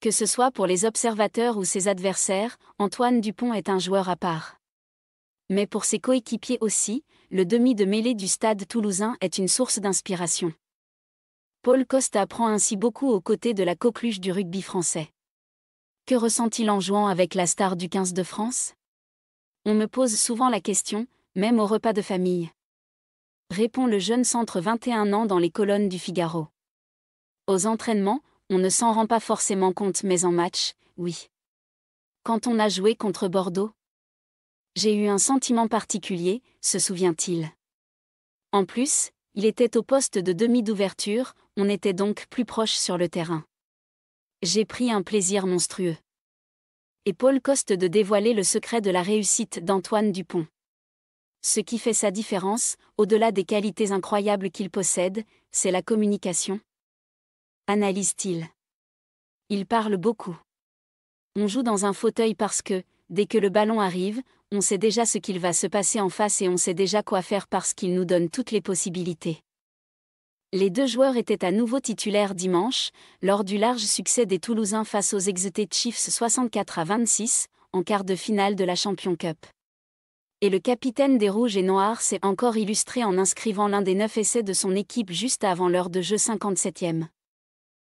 Que ce soit pour les observateurs ou ses adversaires, Antoine Dupont est un joueur à part. Mais pour ses coéquipiers aussi, le demi de mêlée du stade toulousain est une source d'inspiration. Paul Costa prend ainsi beaucoup aux côtés de la coqueluche du rugby français. Que ressent-il en jouant avec la star du 15 de France On me pose souvent la question, même au repas de famille. Répond le jeune centre 21 ans dans les colonnes du Figaro. Aux entraînements, on ne s'en rend pas forcément compte mais en match, oui. Quand on a joué contre Bordeaux, j'ai eu un sentiment particulier, se souvient-il. En plus, il était au poste de demi d'ouverture, on était donc plus proche sur le terrain. J'ai pris un plaisir monstrueux. Et Paul Coste de dévoiler le secret de la réussite d'Antoine Dupont. Ce qui fait sa différence, au-delà des qualités incroyables qu'il possède, c'est la communication, analyse-t-il. Il parle beaucoup. On joue dans un fauteuil parce que, dès que le ballon arrive, on sait déjà ce qu'il va se passer en face et on sait déjà quoi faire parce qu'il nous donne toutes les possibilités. Les deux joueurs étaient à nouveau titulaires dimanche, lors du large succès des Toulousains face aux Exeter Chiefs 64 à 26, en quart de finale de la Champion Cup. Et le capitaine des Rouges et Noirs s'est encore illustré en inscrivant l'un des neuf essais de son équipe juste avant l'heure de jeu 57e.